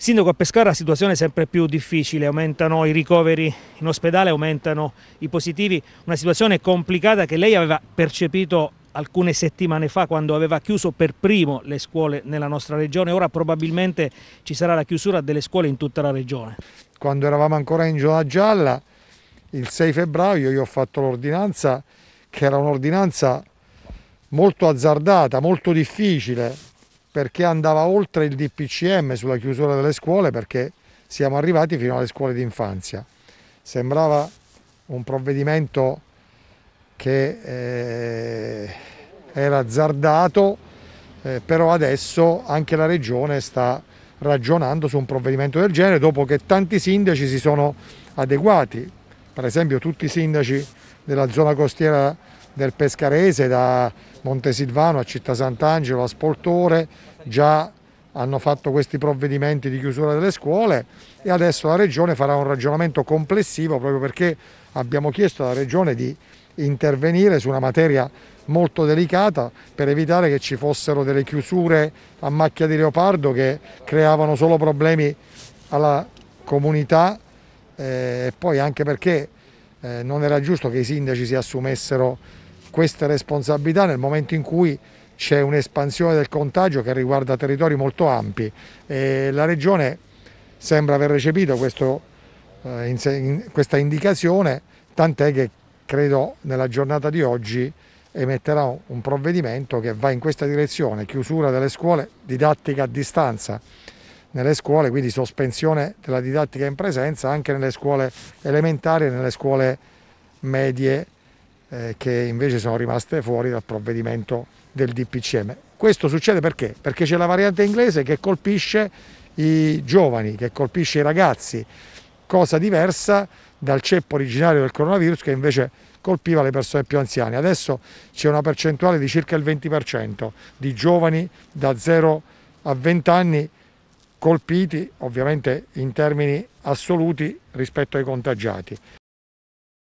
Sindaco, a Pescara la situazione è sempre più difficile, aumentano i ricoveri in ospedale, aumentano i positivi, una situazione complicata che lei aveva percepito alcune settimane fa quando aveva chiuso per primo le scuole nella nostra regione, ora probabilmente ci sarà la chiusura delle scuole in tutta la regione. Quando eravamo ancora in zona gialla, il 6 febbraio io ho fatto l'ordinanza che era un'ordinanza molto azzardata, molto difficile, perché andava oltre il DPCM sulla chiusura delle scuole perché siamo arrivati fino alle scuole di infanzia. Sembrava un provvedimento che eh, era azzardato, eh, però adesso anche la regione sta ragionando su un provvedimento del genere dopo che tanti sindaci si sono adeguati, per esempio tutti i sindaci della zona costiera del Pescarese, da Montesilvano a Città Sant'Angelo a Spoltore, già hanno fatto questi provvedimenti di chiusura delle scuole e adesso la Regione farà un ragionamento complessivo proprio perché abbiamo chiesto alla Regione di intervenire su una materia molto delicata per evitare che ci fossero delle chiusure a macchia di leopardo che creavano solo problemi alla comunità eh, e poi anche perché eh, non era giusto che i sindaci si assumessero queste responsabilità nel momento in cui c'è un'espansione del contagio che riguarda territori molto ampi. E la Regione sembra aver recepito questo, eh, in, in, questa indicazione, tant'è che credo nella giornata di oggi emetterà un provvedimento che va in questa direzione, chiusura delle scuole, didattica a distanza nelle scuole, quindi sospensione della didattica in presenza anche nelle scuole elementari e nelle scuole medie eh, che invece sono rimaste fuori dal provvedimento del DPCM. Questo succede perché? Perché c'è la variante inglese che colpisce i giovani, che colpisce i ragazzi, cosa diversa dal ceppo originario del coronavirus che invece colpiva le persone più anziane. Adesso c'è una percentuale di circa il 20% di giovani da 0 a 20 anni colpiti ovviamente in termini assoluti rispetto ai contagiati.